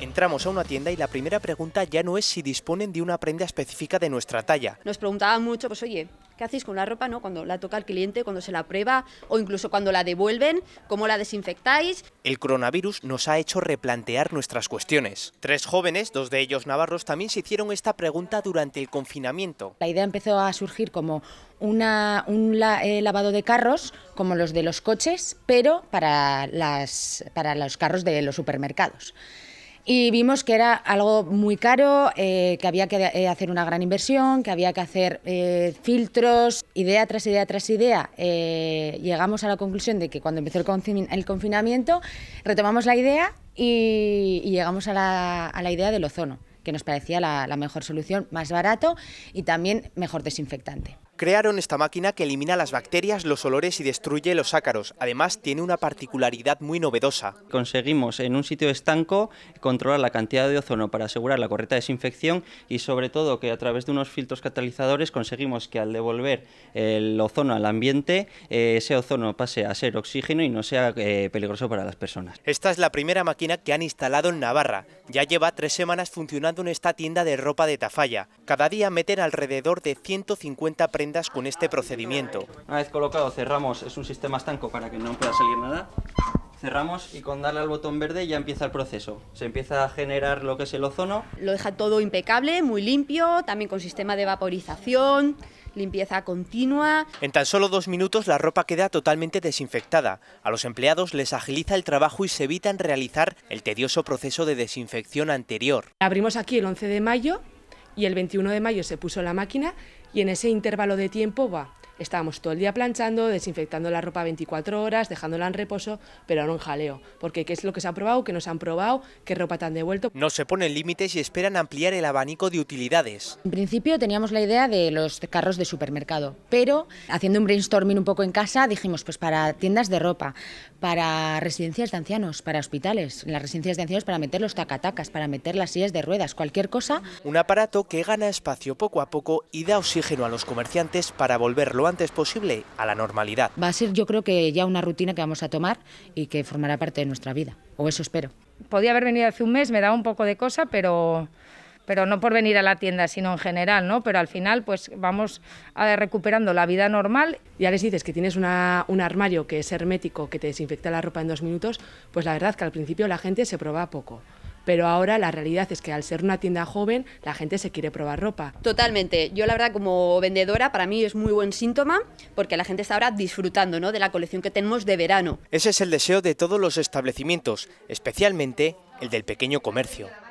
Entramos a una tienda y la primera pregunta ya no es si disponen de una prenda específica de nuestra talla. Nos preguntaban mucho, pues oye, ¿qué hacéis con la ropa? No? Cuando la toca el cliente, cuando se la prueba o incluso cuando la devuelven, ¿cómo la desinfectáis? El coronavirus nos ha hecho replantear nuestras cuestiones. Tres jóvenes, dos de ellos navarros, también se hicieron esta pregunta durante el confinamiento. La idea empezó a surgir como un eh, lavado de carros, como los de los coches, pero para los carros de los supermercados y vimos que era algo muy caro, eh, que había que eh, hacer una gran inversión, que había que hacer eh, filtros, idea tras idea tras idea. llegamos a la conclusión de que cuando empezó el, confinamiento retomamos la idea y, llegamos a la, idea del ozono, que nos parecía la mejor solución, más barato y también mejor desinfectante. Crearon esta máquina que elimina las bacterias, los olores y destruye los ácaros. Además, tiene una particularidad muy novedosa. Conseguimos en un sitio estanco controlar la cantidad de ozono para asegurar la correcta desinfección y sobre todo que a través de unos filtros catalizadores conseguimos que al devolver el ozono al ambiente, eh, ese ozono pase a ser oxígeno y no sea eh, peligroso para las personas. Esta es la primera máquina que han instalado en Navarra. Ya lleva tres semanas funcionando en esta tienda de ropa de Tafalla. Cada día meten alrededor de 150 prendas con este procedimiento. Una vez colocado cerramos, es un sistema estanco para que no pueda salir nada. Cerramos y con darle al botón verde ya empieza el proceso. Se empieza a generar lo que es el ozono. Lo deja todo impecable, muy limpio, también con sistema de vaporización, limpieza continua. En tan solo dos minutos la ropa queda totalmente desinfectada. A los empleados les agiliza el trabajo y se evitan realizar el tedioso proceso de desinfección anterior. Abrimos aquí el 11 de mayo y el 21 de mayo se puso la máquina y en ese intervalo de tiempo va Estábamos todo el día planchando, desinfectando la ropa 24 horas, dejándola en reposo, pero no en jaleo, porque qué es lo que se ha probado, qué nos han probado, qué ropa te han devuelto. No se ponen límites y esperan ampliar el abanico de utilidades. En principio teníamos la idea de los carros de supermercado, pero haciendo un brainstorming un poco en casa dijimos, pues para tiendas de ropa, para residencias de ancianos, para hospitales, las residencias de ancianos para meter los tacatacas, para meter las sillas de ruedas, cualquier cosa. Un aparato que gana espacio poco a poco y da oxígeno a los comerciantes para volverlo antes posible a la normalidad. Va a ser yo creo que ya una rutina que vamos a tomar y que formará parte de nuestra vida, o eso espero. Podía haber venido hace un mes, me da un poco de cosa, pero pero no por venir a la tienda, sino en general, ¿no? Pero al final, pues vamos a recuperando la vida normal. Ya les dices que tienes un armario que es hermético, que te desinfecta la ropa en dos minutos, pues la verdad que al principio la gente se probaba poco pero ahora la realidad es que al ser una tienda joven, la gente se quiere probar ropa. Totalmente. Yo la verdad como vendedora para mí es muy buen síntoma porque la gente está ahora disfrutando de la colección que tenemos de verano. Ese es el deseo de todos los establecimientos, especialmente el del pequeño comercio.